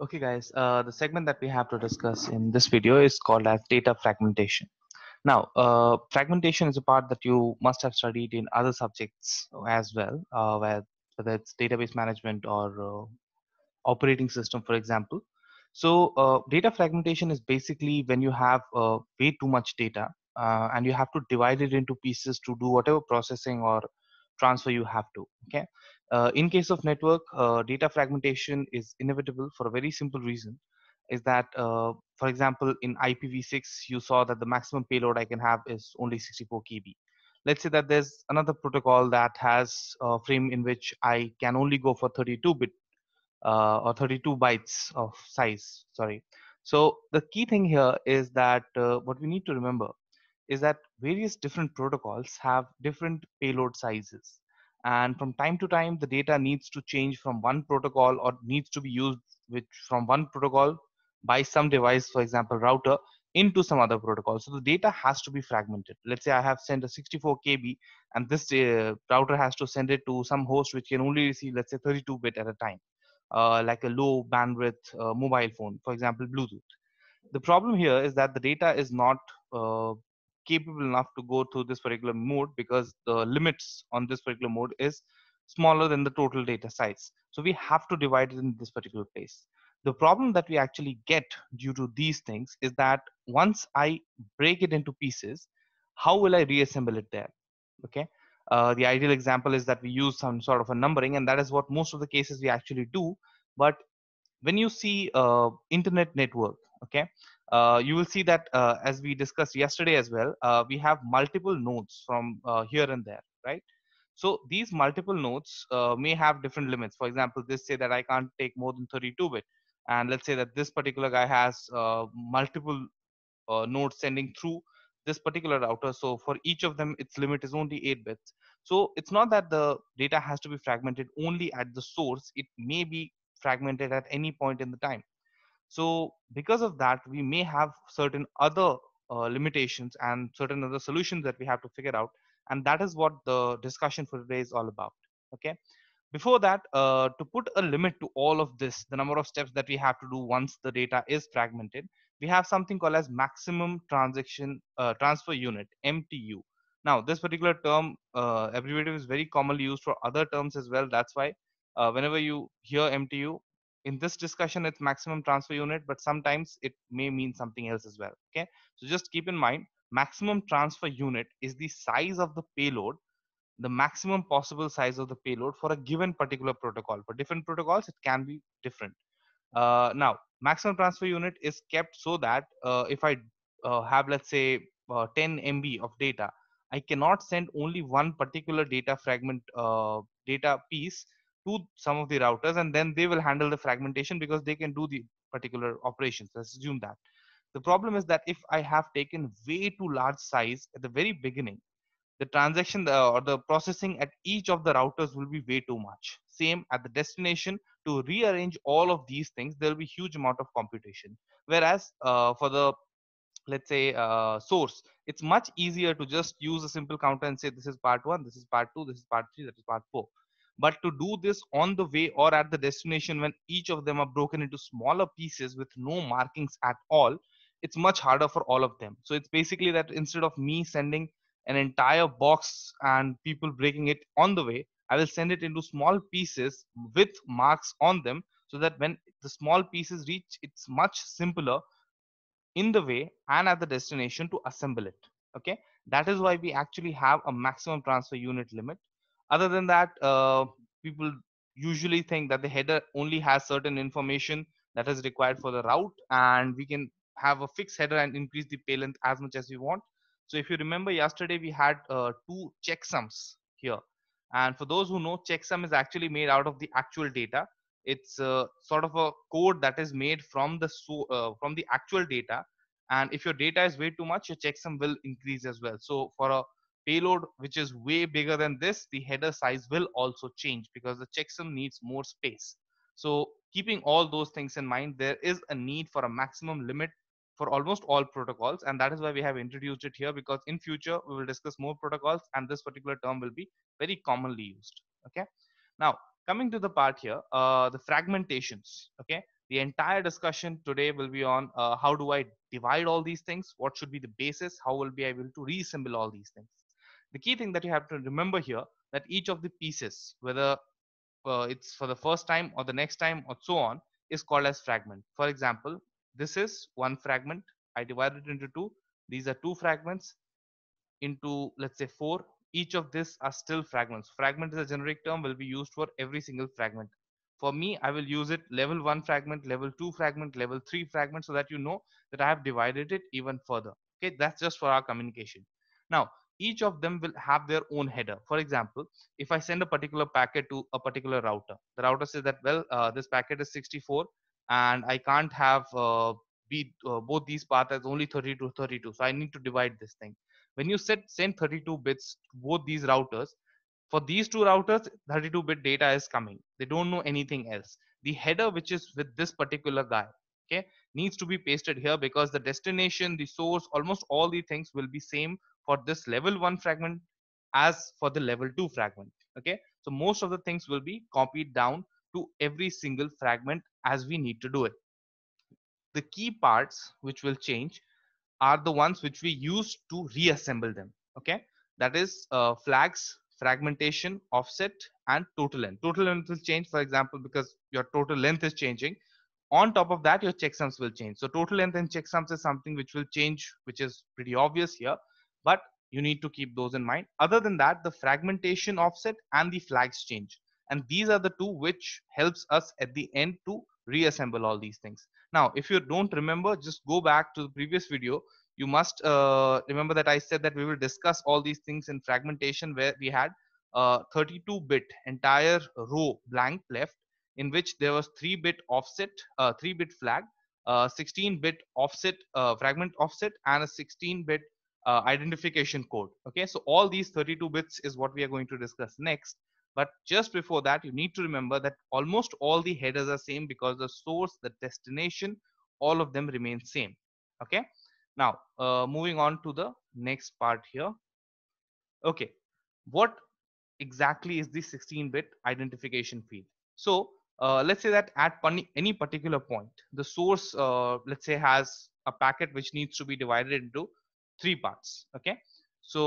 Okay guys, uh, the segment that we have to discuss in this video is called as data fragmentation. Now, uh, fragmentation is a part that you must have studied in other subjects as well, uh, where, whether it's database management or uh, operating system, for example. So uh, data fragmentation is basically when you have uh, way too much data and you have to divide it into pieces to do whatever processing or transfer you have to, okay? Uh, in case of network, uh, data fragmentation is inevitable for a very simple reason is that, uh, for example, in IPv6, you saw that the maximum payload I can have is only 64 KB. Let's say that there's another protocol that has a frame in which I can only go for 32 bit uh, or 32 bytes of size, sorry. So the key thing here is that uh, what we need to remember is that various different protocols have different payload sizes and from time to time, the data needs to change from one protocol or needs to be used which from one protocol by some device, for example, router, into some other protocol. So the data has to be fragmented. Let's say I have sent a 64 KB and this uh, router has to send it to some host which can only receive, let's say 32 bit at a time, uh, like a low bandwidth uh, mobile phone, for example, Bluetooth. The problem here is that the data is not uh, capable enough to go through this particular mode because the limits on this particular mode is smaller than the total data size. So we have to divide it in this particular place. The problem that we actually get due to these things is that once I break it into pieces, how will I reassemble it there? Okay. Uh, the ideal example is that we use some sort of a numbering and that is what most of the cases we actually do. But when you see uh, internet network, okay, uh, you will see that uh, as we discussed yesterday as well, uh, we have multiple nodes from here and there, right? So these multiple nodes may have different limits. For example, this say that I can't take more than 32 bit. And let's say that this particular guy has multiple nodes sending through this particular router. So for each of them, its limit is only 8 bits. So it's not that the data has to be fragmented only at the source. It may be fragmented at any point in the time. So because of that, we may have certain other uh, limitations and certain other solutions that we have to figure out. And that is what the discussion for today is all about. Okay. Before that, uh, to put a limit to all of this, the number of steps that we have to do once the data is fragmented, we have something called as maximum transaction uh, transfer unit, MTU. Now, this particular term uh, is very commonly used for other terms as well. That's why uh, whenever you hear MTU, in this discussion it's maximum transfer unit but sometimes it may mean something else as well okay so just keep in mind maximum transfer unit is the size of the payload the maximum possible size of the payload for a given particular protocol for different protocols it can be different uh, now maximum transfer unit is kept so that uh, if i uh, have let's say uh, 10 mb of data i cannot send only one particular data fragment uh, data piece to some of the routers and then they will handle the fragmentation because they can do the particular operations let's assume that the problem is that if i have taken way too large size at the very beginning the transaction uh, or the processing at each of the routers will be way too much same at the destination to rearrange all of these things there will be huge amount of computation whereas uh, for the let's say uh, source it's much easier to just use a simple counter and say this is part one this is part two this is part three that is part four but to do this on the way or at the destination when each of them are broken into smaller pieces with no markings at all it's much harder for all of them so it's basically that instead of me sending an entire box and people breaking it on the way i will send it into small pieces with marks on them so that when the small pieces reach it's much simpler in the way and at the destination to assemble it okay that is why we actually have a maximum transfer unit limit other than that uh, people usually think that the header only has certain information that is required for the route and we can have a fixed header and increase the pay length as much as we want so if you remember yesterday we had uh, two checksums here and for those who know checksum is actually made out of the actual data it's uh, sort of a code that is made from the so, uh, from the actual data and if your data is way too much your checksum will increase as well so for a payload which is way bigger than this the header size will also change because the checksum needs more space so keeping all those things in mind there is a need for a maximum limit for almost all protocols and that is why we have introduced it here because in future we will discuss more protocols and this particular term will be very commonly used okay now coming to the part here uh, the fragmentations okay the entire discussion today will be on uh, how do i divide all these things what should be the basis how will be able to reassemble all these things the key thing that you have to remember here that each of the pieces whether uh, it's for the first time or the next time or so on is called as fragment for example this is one fragment i divide it into two these are two fragments into let's say four each of these are still fragments fragment is a generic term will be used for every single fragment for me i will use it level 1 fragment level 2 fragment level 3 fragment so that you know that i have divided it even further okay that's just for our communication now each of them will have their own header for example if i send a particular packet to a particular router the router says that well uh, this packet is 64 and i can't have uh, be, uh, both these paths as only 32 32 so i need to divide this thing when you set send 32 bits both these routers for these two routers 32 bit data is coming they don't know anything else the header which is with this particular guy okay needs to be pasted here because the destination the source almost all the things will be same for this level 1 fragment as for the level 2 fragment okay so most of the things will be copied down to every single fragment as we need to do it the key parts which will change are the ones which we use to reassemble them okay that is uh, flags fragmentation offset and total length total length will change for example because your total length is changing on top of that your checksums will change so total length and checksums is something which will change which is pretty obvious here but you need to keep those in mind. Other than that, the fragmentation offset and the flags change. And these are the two which helps us at the end to reassemble all these things. Now, if you don't remember, just go back to the previous video. You must uh, remember that I said that we will discuss all these things in fragmentation where we had 32-bit uh, entire row blank left in which there was 3-bit offset, 3-bit uh, flag, 16-bit uh, offset, uh, fragment offset and a 16-bit uh, identification code okay so all these 32 bits is what we are going to discuss next but just before that you need to remember that almost all the headers are same because the source the destination all of them remain same okay now uh, moving on to the next part here okay what exactly is the 16 bit identification field so uh, let's say that at any particular point the source uh, let's say has a packet which needs to be divided into three parts okay so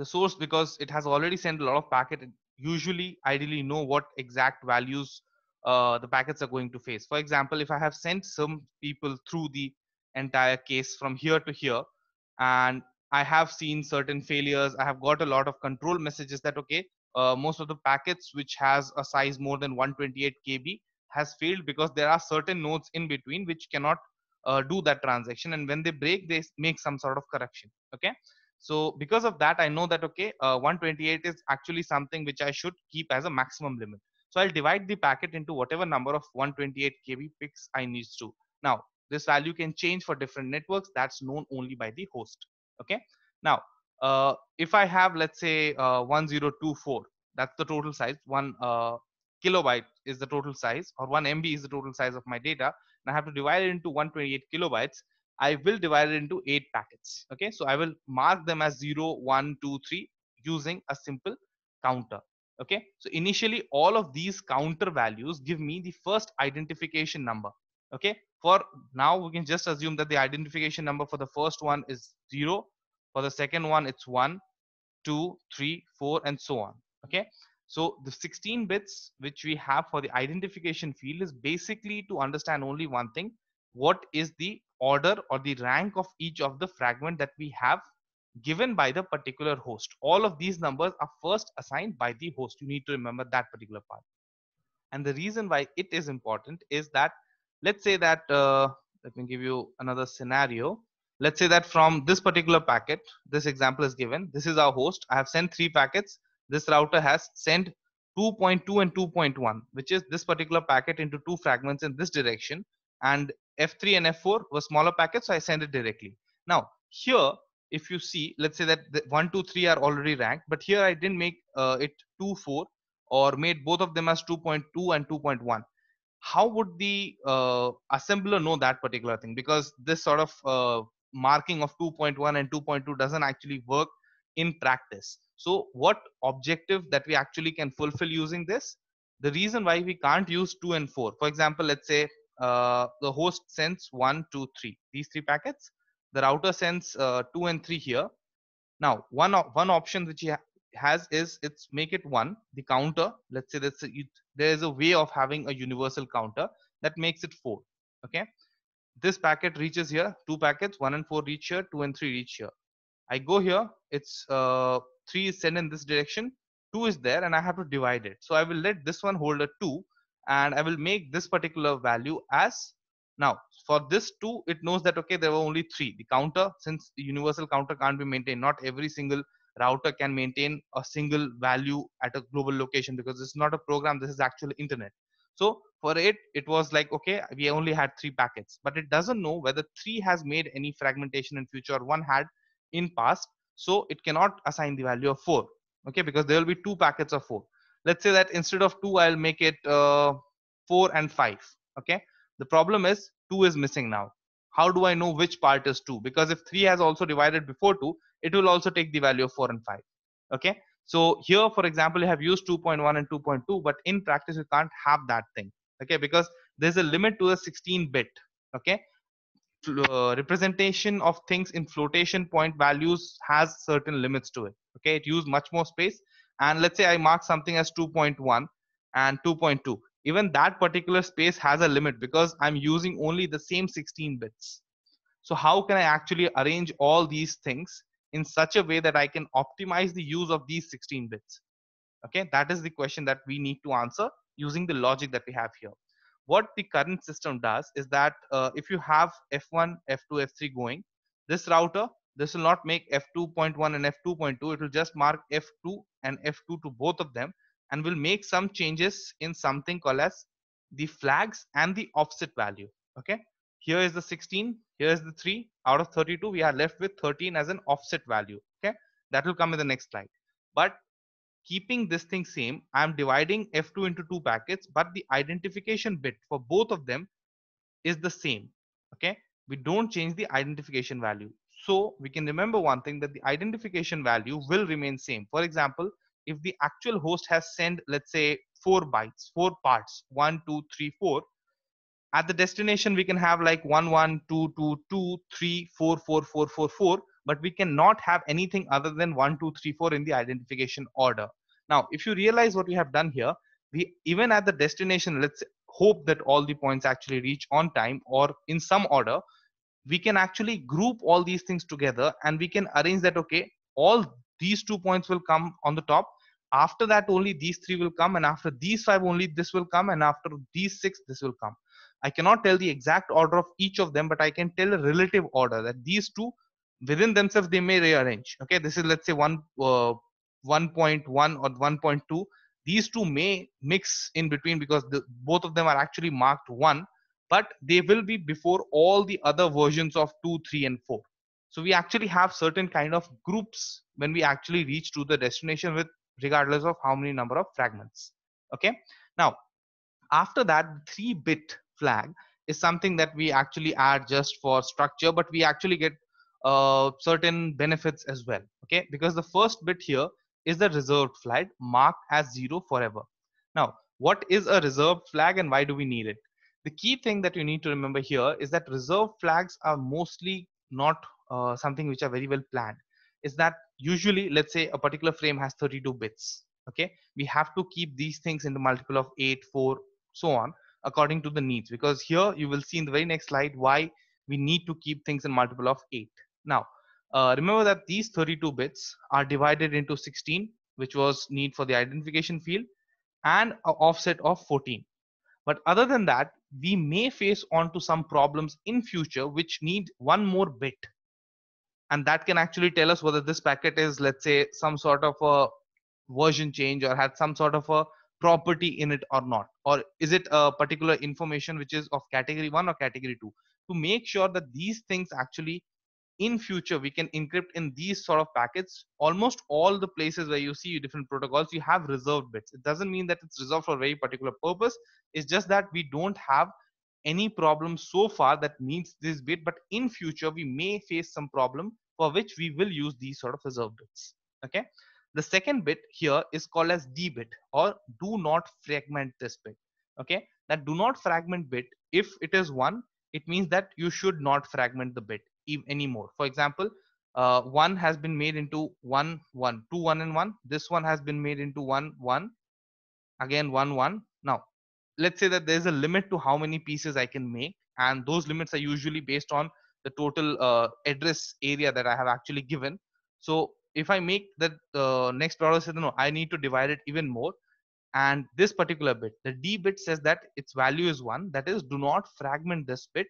the source because it has already sent a lot of packet usually ideally know what exact values uh, the packets are going to face for example if i have sent some people through the entire case from here to here and i have seen certain failures i have got a lot of control messages that okay uh, most of the packets which has a size more than 128 kb has failed because there are certain nodes in between which cannot uh, do that transaction and when they break they make some sort of correction okay so because of that i know that okay uh, 128 is actually something which i should keep as a maximum limit so i'll divide the packet into whatever number of 128 kb picks i need to now this value can change for different networks that's known only by the host okay now uh, if i have let's say uh, 1024 that's the total size one uh, kilobyte is the total size or 1 mb is the total size of my data and I have to divide it into 128 kilobytes, I will divide it into eight packets. Okay, so I will mark them as 0, 1, 2, 3 using a simple counter. Okay, so initially all of these counter values give me the first identification number. Okay, for now we can just assume that the identification number for the first one is 0, for the second one it's 1, 2, 3, 4 and so on. Okay, so the 16 bits which we have for the identification field is basically to understand only one thing. What is the order or the rank of each of the fragment that we have given by the particular host. All of these numbers are first assigned by the host. You need to remember that particular part. And the reason why it is important is that let's say that uh, let me give you another scenario. Let's say that from this particular packet, this example is given. This is our host. I have sent three packets this router has sent 2.2 and 2.1 which is this particular packet into two fragments in this direction and f3 and f4 were smaller packets so i send it directly now here if you see let's say that the 1 2 3 are already ranked but here i didn't make uh, it 2 4 or made both of them as 2.2 and 2.1 how would the uh, assembler know that particular thing because this sort of uh, marking of 2.1 and 2.2 doesn't actually work in practice so what objective that we actually can fulfill using this the reason why we can't use 2 and 4 for example let's say uh, the host sends one, two, three. these three packets the router sends uh, 2 and 3 here now one one option which he ha has is it's make it 1 the counter let's say that's a, it, there is a way of having a universal counter that makes it 4 okay this packet reaches here two packets 1 and 4 reach here 2 and 3 reach here I go here, it's uh, 3 is sent in this direction, 2 is there and I have to divide it. So I will let this one hold a 2 and I will make this particular value as now for this 2 it knows that okay there were only 3 the counter since the universal counter can't be maintained not every single router can maintain a single value at a global location because it's not a program this is actually internet so for it it was like okay we only had 3 packets but it doesn't know whether 3 has made any fragmentation in future 1 had in past so it cannot assign the value of 4 okay because there will be two packets of 4 let's say that instead of 2 I'll make it uh, 4 and 5 okay the problem is 2 is missing now how do I know which part is 2 because if 3 has also divided before 2 it will also take the value of 4 and 5 okay so here for example you have used 2.1 and 2.2 but in practice you can't have that thing okay because there's a limit to a 16 bit okay uh, representation of things in flotation point values has certain limits to it okay it uses much more space and let's say i mark something as 2.1 and 2.2 even that particular space has a limit because i'm using only the same 16 bits so how can i actually arrange all these things in such a way that i can optimize the use of these 16 bits okay that is the question that we need to answer using the logic that we have here what the current system does is that uh, if you have f1 f2 f3 going this router this will not make f2.1 and f2.2 it will just mark f2 and f2 to both of them and will make some changes in something called as the flags and the offset value okay here is the 16 here is the 3 out of 32 we are left with 13 as an offset value okay that will come in the next slide but keeping this thing same, I'm dividing F2 into two packets, but the identification bit for both of them is the same. Okay, we don't change the identification value. So we can remember one thing that the identification value will remain same. For example, if the actual host has sent, let's say four bytes, four parts, one, two, three, four, at the destination, we can have like one, one, two, two, two, three, four, four, four, four, four, but we cannot have anything other than 1 2 3 4 in the identification order now if you realize what we have done here we even at the destination let's hope that all the points actually reach on time or in some order we can actually group all these things together and we can arrange that okay all these two points will come on the top after that only these three will come and after these five only this will come and after these six this will come i cannot tell the exact order of each of them but i can tell a relative order that these two within themselves they may rearrange okay this is let's say one uh, 1.1 or 1.2 these two may mix in between because the, both of them are actually marked 1 but they will be before all the other versions of 2 3 and 4 so we actually have certain kind of groups when we actually reach to the destination with regardless of how many number of fragments okay now after that 3 bit flag is something that we actually add just for structure but we actually get uh, certain benefits as well okay because the first bit here is the reserved flag marked as zero forever now what is a reserved flag and why do we need it the key thing that you need to remember here is that reserved flags are mostly not uh, something which are very well planned is that usually let's say a particular frame has 32 bits okay we have to keep these things in the multiple of 8 4 so on according to the needs because here you will see in the very next slide why we need to keep things in multiple of 8 now, uh, remember that these 32 bits are divided into 16, which was need for the identification field, and an offset of 14. But other than that, we may face onto some problems in future which need one more bit. And that can actually tell us whether this packet is, let's say, some sort of a version change or had some sort of a property in it or not or is it a particular information which is of category 1 or category 2 to make sure that these things actually in future we can encrypt in these sort of packets almost all the places where you see different protocols you have reserved bits it doesn't mean that it's reserved for a very particular purpose it's just that we don't have any problem so far that needs this bit but in future we may face some problem for which we will use these sort of reserved bits okay the second bit here is called as d bit or do not fragment this bit okay that do not fragment bit if it is one it means that you should not fragment the bit anymore for example uh, one has been made into one one two one and one this one has been made into one one again one one now let's say that there's a limit to how many pieces i can make and those limits are usually based on the total uh, address area that i have actually given so if i make that uh, next product says no i need to divide it even more and this particular bit the d bit says that its value is one that is do not fragment this bit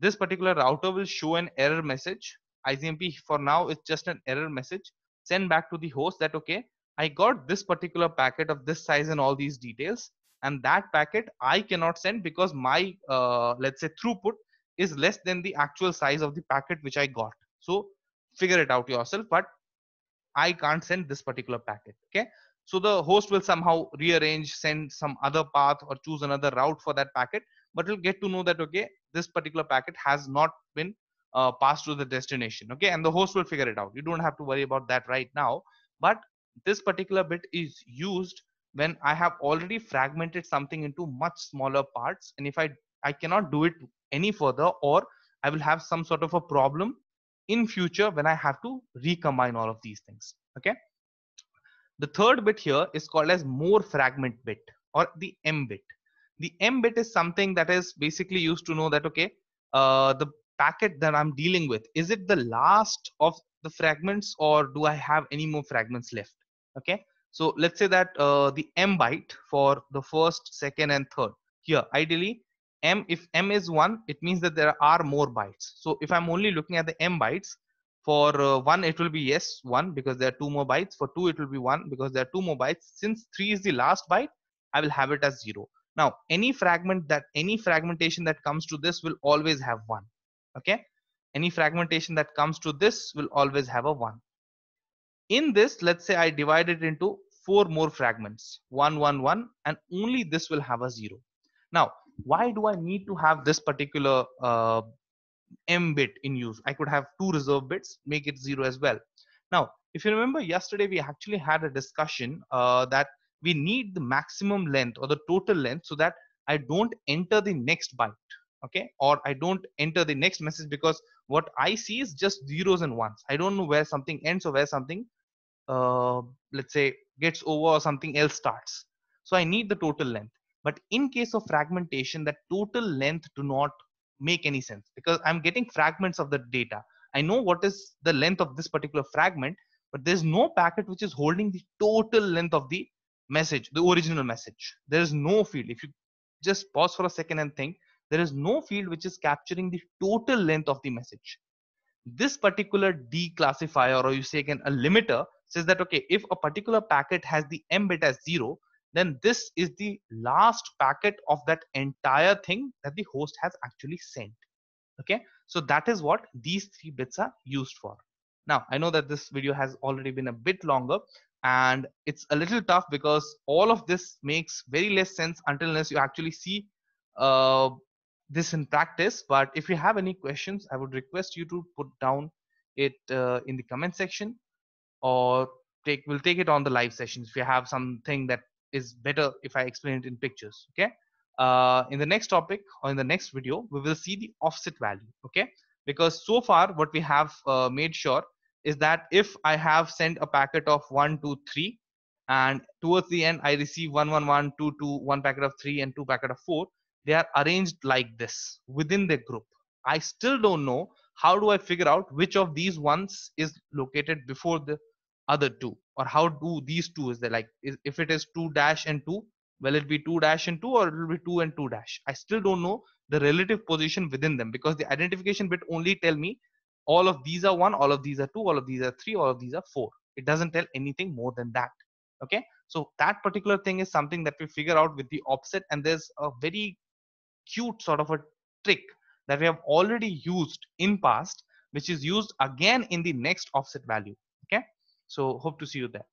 this particular router will show an error message ICMP for now is just an error message sent back to the host that okay I got this particular packet of this size and all these details and that packet I cannot send because my uh, let's say throughput is less than the actual size of the packet which I got so figure it out yourself but I can't send this particular packet okay so the host will somehow rearrange, send some other path or choose another route for that packet, but it'll get to know that, okay, this particular packet has not been uh, passed to the destination. Okay. And the host will figure it out. You don't have to worry about that right now, but this particular bit is used when I have already fragmented something into much smaller parts. And if I, I cannot do it any further, or I will have some sort of a problem in future when I have to recombine all of these things. Okay. The third bit here is called as more fragment bit or the M bit. The M bit is something that is basically used to know that, okay, uh, the packet that I'm dealing with, is it the last of the fragments or do I have any more fragments left? Okay. So let's say that uh, the M byte for the first, second and third here, ideally M, if M is one, it means that there are more bytes. So if I'm only looking at the M bytes, for uh, one it will be yes one because there are two more bytes for two it will be one because there are two more bytes since three is the last byte i will have it as zero now any fragment that any fragmentation that comes to this will always have one okay any fragmentation that comes to this will always have a one in this let's say i divide it into four more fragments one one one and only this will have a zero now why do i need to have this particular uh, m bit in use i could have two reserve bits make it zero as well now if you remember yesterday we actually had a discussion uh, that we need the maximum length or the total length so that i don't enter the next byte okay or i don't enter the next message because what i see is just zeros and ones i don't know where something ends or where something uh, let's say gets over or something else starts so i need the total length but in case of fragmentation that total length do not make any sense because I'm getting fragments of the data. I know what is the length of this particular fragment, but there's no packet which is holding the total length of the message, the original message. There is no field. If you just pause for a second and think, there is no field which is capturing the total length of the message. This particular declassifier, or you say again a limiter, says that okay, if a particular packet has the m bit as zero, then this is the last packet of that entire thing that the host has actually sent okay so that is what these three bits are used for now i know that this video has already been a bit longer and it's a little tough because all of this makes very less sense until unless you actually see uh, this in practice but if you have any questions i would request you to put down it uh, in the comment section or take we'll take it on the live sessions if you have something that is better if I explain it in pictures. Okay. Uh, in the next topic or in the next video, we will see the offset value. Okay. Because so far what we have uh, made sure is that if I have sent a packet of one, two, three, and towards the end I receive one, one, one, two, two, one packet of three and two packet of four, they are arranged like this within the group. I still don't know how do I figure out which of these ones is located before the other two or how do these two is there like is, if it is 2 dash and 2 will it be 2 dash and 2 or it will be 2 and 2 dash i still don't know the relative position within them because the identification bit only tell me all of these are 1 all of these are 2 all of these are 3 all of these are 4 it doesn't tell anything more than that okay so that particular thing is something that we figure out with the offset and there's a very cute sort of a trick that we have already used in past which is used again in the next offset value so hope to see you there.